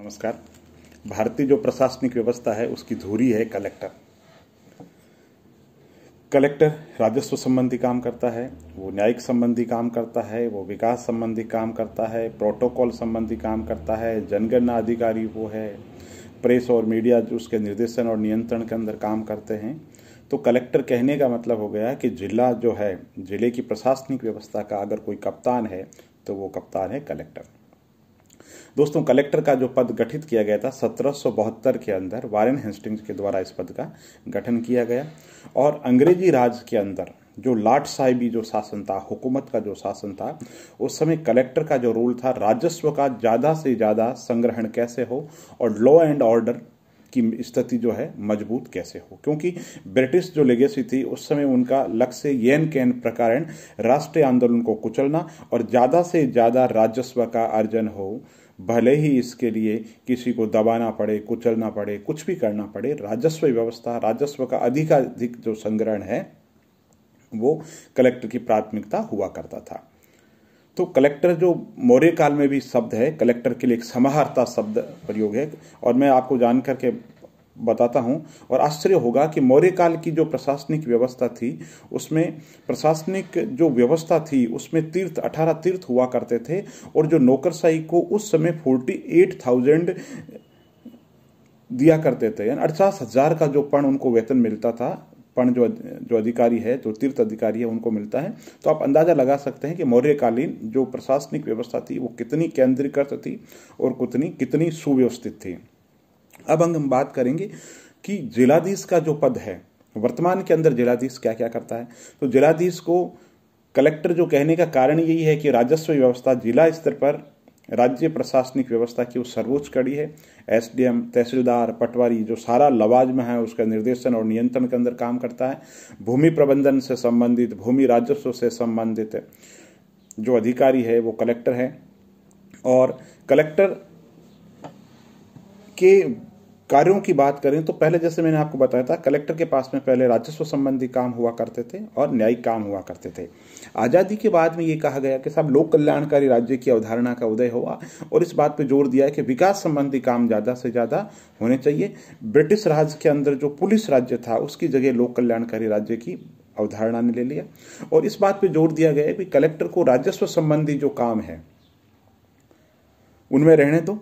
नमस्कार भारतीय जो प्रशासनिक व्यवस्था है उसकी धुरी है कलेक्टर कलेक्टर राजस्व संबंधी काम करता है वो न्यायिक संबंधी काम करता है वो विकास संबंधी काम करता है प्रोटोकॉल संबंधी काम करता है जनगणना अधिकारी वो है प्रेस और मीडिया जो उसके निर्देशन और नियंत्रण के अंदर काम करते हैं तो कलेक्टर कहने का मतलब हो गया कि जिला जो है जिले की प्रशासनिक व्यवस्था का अगर कोई कप्तान है तो वो कप्तान है कलेक्टर दोस्तों कलेक्टर का जो पद गठित किया गया था सत्रह के अंदर वारेन हेस्टिंग्स के द्वारा इस पद का गठन किया गया और अंग्रेजी राज के अंदर जो लाट साहिबी जो शासन था हुकूमत का जो शासन था उस समय कलेक्टर का जो रोल था राजस्व का ज़्यादा से ज़्यादा संग्रहण कैसे हो और लॉ एंड ऑर्डर की स्थिति जो है मजबूत कैसे हो क्योंकि ब्रिटिश जो लेगेसी थी उस समय उनका लक्ष्य येन कैन प्रकार राष्ट्रीय आंदोलन को कुचलना और ज़्यादा से ज़्यादा राजस्व का अर्जन हो भले ही इसके लिए किसी को दबाना पड़े कुचलना पड़े कुछ भी करना पड़े राजस्व व्यवस्था राजस्व का अधिकाधिक जो संग्रहण है वो कलेक्टर की प्राथमिकता हुआ करता था तो कलेक्टर जो मौर्य काल में भी शब्द है कलेक्टर के लिए एक समाहर्ता शब्द प्रयोग है और मैं आपको जान करके बताता हूँ और आश्चर्य होगा कि मौर्य काल की जो प्रशासनिक व्यवस्था थी उसमें प्रशासनिक जो व्यवस्था थी उसमें तीर्थ अठारह तीर्थ हुआ करते थे और जो नौकरशाही को उस समय फोर्टी एट थाउजेंड दिया करते थे यानी अड़चास हजार का जो पण उनको वेतन मिलता था पण जो जो अधिकारी है जो तीर्थ अधिकारी है उनको मिलता है तो आप अंदाजा लगा सकते हैं कि मौर्यकालीन जो प्रशासनिक व्यवस्था थी वो कितनी केंद्रीकृत थी और कितनी कितनी सुव्यवस्थित थी अब हम बात करेंगे कि जिलाधीश का जो पद है वर्तमान के अंदर जिलाधीश क्या क्या करता है तो जिलाधीश को कलेक्टर जो कहने का कारण यही है कि राजस्व व्यवस्था जिला स्तर पर राज्य प्रशासनिक व्यवस्था की वो सर्वोच्च कड़ी है एसडीएम तहसीलदार पटवारी जो सारा लवाजमा है उसका निर्देशन और नियंत्रण के अंदर काम करता है भूमि प्रबंधन से संबंधित भूमि राजस्व से संबंधित जो अधिकारी है वो कलेक्टर है और कलेक्टर के कार्यों की बात करें तो पहले जैसे मैंने आपको बताया था कलेक्टर के पास में पहले राजस्व संबंधी काम हुआ करते थे और न्यायिक काम हुआ करते थे आज़ादी के बाद में ये कहा गया कि साहब लोक कल्याणकारी राज्य की अवधारणा का उदय हुआ और इस बात पर जोर दिया कि विकास संबंधी काम ज़्यादा से ज़्यादा होने चाहिए ब्रिटिश राज के अंदर जो पुलिस राज्य था उसकी जगह लोक कल्याणकारी राज्य की अवधारणा ने ले लिया और इस बात पर जोर दिया गया कि कलेक्टर को राजस्व संबंधी जो काम है उनमें रहने दो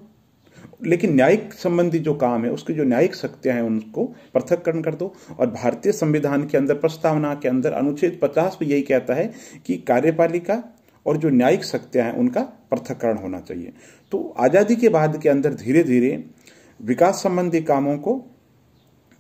लेकिन न्यायिक संबंधी जो काम है उसकी जो न्यायिक शक्तियां हैं उनको पृथककरण कर दो और भारतीय संविधान के अंदर प्रस्तावना के अंदर अनुच्छेद पचास में यही कहता है कि कार्यपालिका और जो न्यायिक शक्तियां हैं उनका पृथककरण होना चाहिए तो आज़ादी के बाद के अंदर धीरे धीरे विकास संबंधी कामों को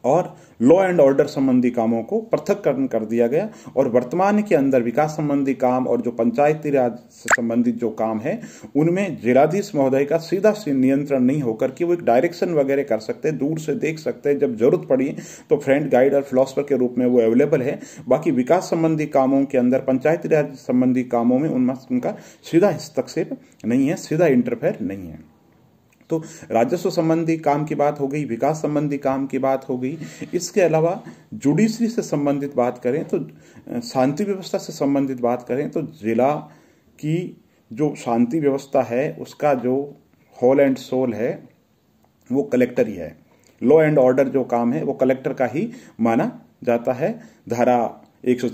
और लॉ एंड ऑर्डर संबंधी कामों को पृथककरण कर दिया गया और वर्तमान के अंदर विकास संबंधी काम और जो पंचायती राज से संबंधित जो काम है उनमें जिलाधीश महोदय का सीधा नियंत्रण नहीं होकर कि वो एक डायरेक्शन वगैरह कर सकते हैं दूर से देख सकते हैं जब जरूरत पड़ी तो फ्रेंड गाइड और फिलोसफर के रूप में वो अवेलेबल है बाकी विकास संबंधी कामों के अंदर पंचायती राज संबंधी कामों में उनका सीधा हस्तक्षेप नहीं है सीधा इंटरफेयर नहीं है तो राजस्व संबंधी काम की बात हो गई विकास संबंधी काम की बात हो गई इसके अलावा जुडिशरी से संबंधित बात करें तो शांति व्यवस्था से संबंधित बात करें तो जिला की जो शांति व्यवस्था है उसका जो हॉल एंड सोल है वो कलेक्टर ही है लॉ एंड ऑर्डर जो काम है वो कलेक्टर का ही माना जाता है धारा एक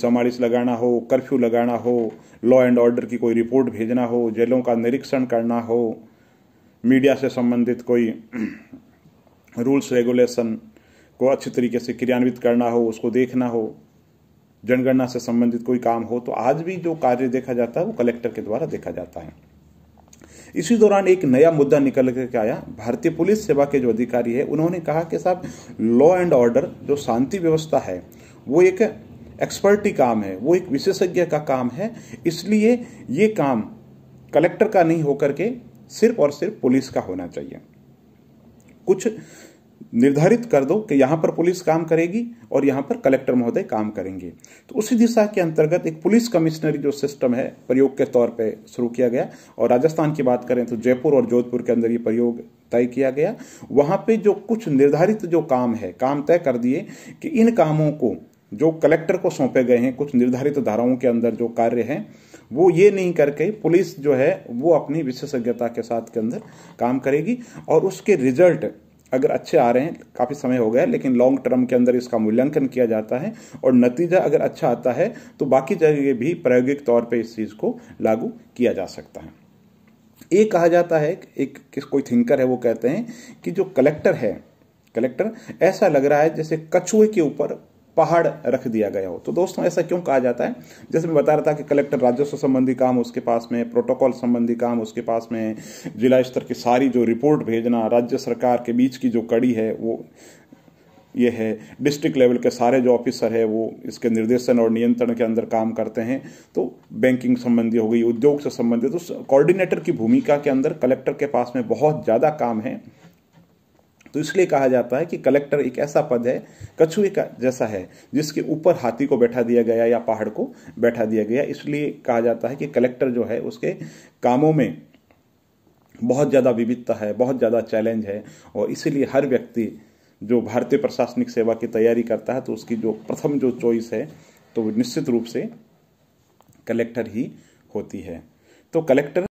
लगाना हो कर्फ्यू लगाना हो लॉ एंड ऑर्डर की कोई रिपोर्ट भेजना हो जेलों का निरीक्षण करना हो मीडिया से संबंधित कोई रूल्स रेगुलेशन को अच्छे तरीके से क्रियान्वित करना हो उसको देखना हो जनगणना से संबंधित कोई काम हो तो आज भी जो कार्य देखा जाता है वो कलेक्टर के द्वारा देखा जाता है इसी दौरान एक नया मुद्दा निकल के आया भारतीय पुलिस सेवा के जो अधिकारी है उन्होंने कहा कि साहब लॉ एंड ऑर्डर जो शांति व्यवस्था है वो एक एक्सपर्टी काम है वो एक विशेषज्ञ का काम है इसलिए ये काम कलेक्टर का नहीं होकर के सिर्फ और सिर्फ पुलिस का होना चाहिए कुछ निर्धारित कर दो कि यहां पर पुलिस काम करेगी और यहां पर कलेक्टर महोदय काम करेंगे तो उसी दिशा के अंतर्गत एक पुलिस कमिश्नरी जो सिस्टम है प्रयोग के तौर पे शुरू किया गया और राजस्थान की बात करें तो जयपुर और जोधपुर के अंदर ये प्रयोग तय किया गया वहां पे जो कुछ निर्धारित जो काम है काम तय कर दिए कि इन कामों को जो कलेक्टर को सौंपे गए हैं कुछ निर्धारित धाराओं के अंदर जो कार्य हैं वो ये नहीं करके पुलिस जो है वो अपनी विशेषज्ञता के साथ के अंदर काम करेगी और उसके रिजल्ट अगर अच्छे आ रहे हैं काफ़ी समय हो गया लेकिन लॉन्ग टर्म के अंदर इसका मूल्यांकन किया जाता है और नतीजा अगर अच्छा आता है तो बाकी जगह भी प्रायोगिक तौर पर इस चीज़ को लागू किया जा सकता है ये कहा जाता है एक किस कोई थिंकर है वो कहते हैं कि जो कलेक्टर है कलेक्टर ऐसा लग रहा है जैसे कछुए के ऊपर पहाड़ रख दिया गया हो तो दोस्तों ऐसा क्यों कहा जाता है जैसे मैं बता रहा था कि कलेक्टर राजस्व संबंधी काम उसके पास में प्रोटोकॉल संबंधी काम उसके पास में जिला स्तर की सारी जो रिपोर्ट भेजना राज्य सरकार के बीच की जो कड़ी है वो ये है डिस्ट्रिक्ट लेवल के सारे जो ऑफिसर है वो इसके निर्देशन और नियंत्रण के अंदर काम करते हैं तो बैंकिंग संबंधी हो गई उद्योग से संबंधित तो कोऑर्डिनेटर की भूमिका के अंदर कलेक्टर के पास में बहुत ज़्यादा काम है तो इसलिए कहा जाता है कि कलेक्टर एक ऐसा पद है कछुए का जैसा है जिसके ऊपर हाथी को बैठा दिया गया या पहाड़ को बैठा दिया गया इसलिए कहा जाता है कि कलेक्टर जो है उसके कामों में बहुत ज़्यादा विविधता है बहुत ज़्यादा चैलेंज है और इसीलिए हर व्यक्ति जो भारतीय प्रशासनिक सेवा की तैयारी करता है तो उसकी जो प्रथम जो चॉइस है तो निश्चित रूप से कलेक्टर ही होती है तो कलेक्टर